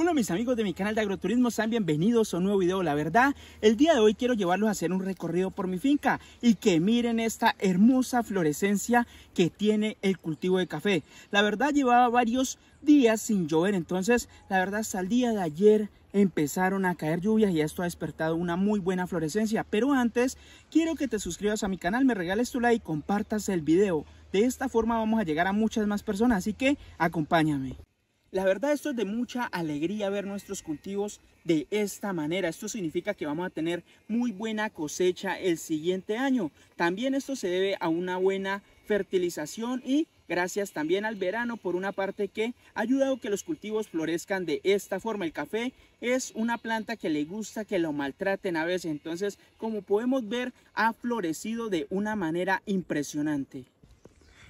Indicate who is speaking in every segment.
Speaker 1: Hola mis amigos de mi canal de agroturismo, sean bienvenidos a un nuevo video. La verdad, el día de hoy quiero llevarlos a hacer un recorrido por mi finca y que miren esta hermosa florescencia que tiene el cultivo de café. La verdad llevaba varios días sin llover, entonces la verdad hasta el día de ayer empezaron a caer lluvias y esto ha despertado una muy buena florescencia. Pero antes, quiero que te suscribas a mi canal, me regales tu like y compartas el video. De esta forma vamos a llegar a muchas más personas, así que acompáñame. La verdad esto es de mucha alegría ver nuestros cultivos de esta manera. Esto significa que vamos a tener muy buena cosecha el siguiente año. También esto se debe a una buena fertilización y gracias también al verano por una parte que ha ayudado que los cultivos florezcan de esta forma. El café es una planta que le gusta que lo maltraten a veces, entonces como podemos ver ha florecido de una manera impresionante.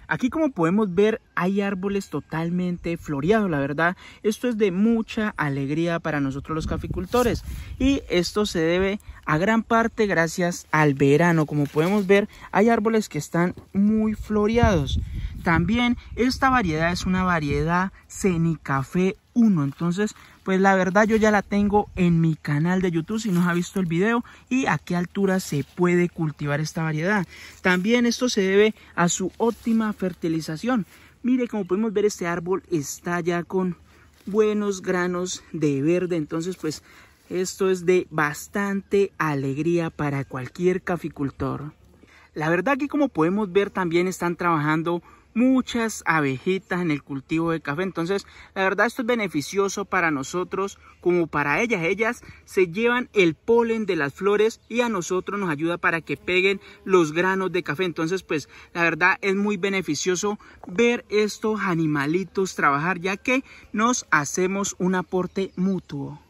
Speaker 1: Aquí como podemos ver hay árboles totalmente floreados, la verdad. Esto es de mucha alegría para nosotros los caficultores y esto se debe a gran parte gracias al verano. Como podemos ver hay árboles que están muy floreados. También esta variedad es una variedad Cenicafé 1. Entonces, pues la verdad yo ya la tengo en mi canal de YouTube si no ha visto el video y a qué altura se puede cultivar esta variedad. También esto se debe a su óptima fertilización. Mire, como podemos ver, este árbol está ya con buenos granos de verde. Entonces, pues esto es de bastante alegría para cualquier caficultor. La verdad que como podemos ver también están trabajando muchas abejitas en el cultivo de café. Entonces, la verdad esto es beneficioso para nosotros como para ellas. Ellas se llevan el polen de las flores y a nosotros nos ayuda para que peguen los granos de café. Entonces, pues la verdad es muy beneficioso ver estos animalitos trabajar ya que nos hacemos un aporte mutuo.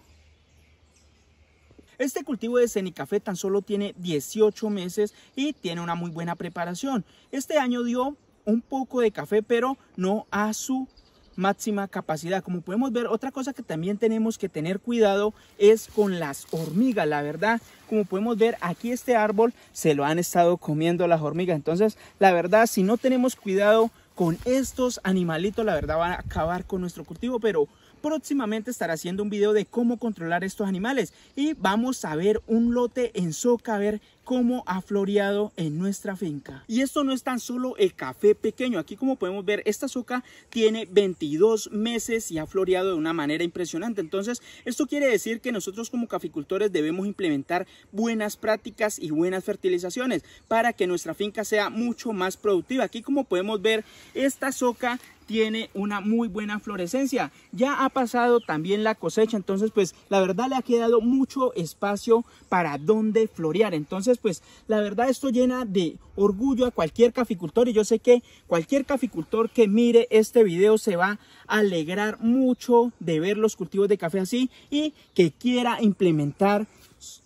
Speaker 1: Este cultivo de cenicafé tan solo tiene 18 meses y tiene una muy buena preparación. Este año dio un poco de café, pero no a su máxima capacidad. Como podemos ver, otra cosa que también tenemos que tener cuidado es con las hormigas, la verdad. Como podemos ver, aquí este árbol se lo han estado comiendo las hormigas. Entonces, la verdad, si no tenemos cuidado con estos animalitos la verdad van a acabar con nuestro cultivo, pero próximamente estará haciendo un video de cómo controlar estos animales y vamos a ver un lote en soca a ver cómo ha floreado en nuestra finca. Y esto no es tan solo el café pequeño, aquí como podemos ver esta soca tiene 22 meses y ha floreado de una manera impresionante, entonces esto quiere decir que nosotros como caficultores debemos implementar buenas prácticas y buenas fertilizaciones para que nuestra finca sea mucho más productiva. Aquí como podemos ver esta soca tiene una muy buena florescencia. Ya ha pasado también la cosecha, entonces pues la verdad le ha quedado mucho espacio para donde florear. Entonces pues la verdad esto llena de orgullo a cualquier caficultor y yo sé que cualquier caficultor que mire este video se va a alegrar mucho de ver los cultivos de café así y que quiera implementar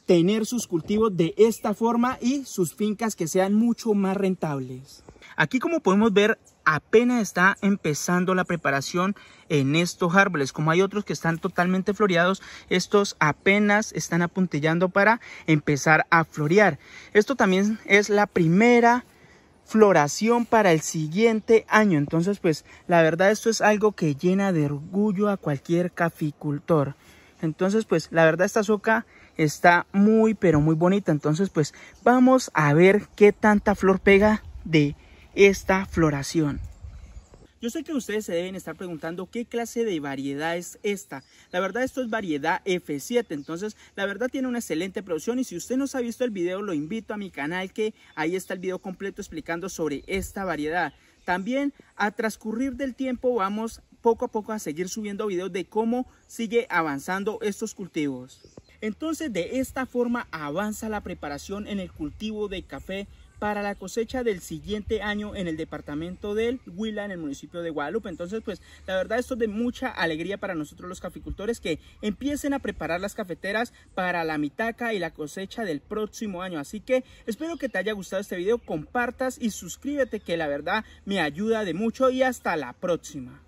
Speaker 1: tener sus cultivos de esta forma y sus fincas que sean mucho más rentables. Aquí como podemos ver apenas está empezando la preparación en estos árboles. Como hay otros que están totalmente floreados, estos apenas están apuntillando para empezar a florear. Esto también es la primera floración para el siguiente año. Entonces, pues la verdad esto es algo que llena de orgullo a cualquier caficultor. Entonces, pues la verdad esta soca está muy pero muy bonita. Entonces, pues vamos a ver qué tanta flor pega de esta floración. Yo sé que ustedes se deben estar preguntando qué clase de variedad es esta. La verdad esto es variedad F7, entonces la verdad tiene una excelente producción y si usted no ha visto el video lo invito a mi canal que ahí está el video completo explicando sobre esta variedad. También a transcurrir del tiempo vamos poco a poco a seguir subiendo videos de cómo sigue avanzando estos cultivos. Entonces de esta forma avanza la preparación en el cultivo de café para la cosecha del siguiente año en el departamento del Huila, en el municipio de Guadalupe. Entonces, pues la verdad esto es de mucha alegría para nosotros los caficultores que empiecen a preparar las cafeteras para la mitaca y la cosecha del próximo año. Así que espero que te haya gustado este video, compartas y suscríbete que la verdad me ayuda de mucho y hasta la próxima.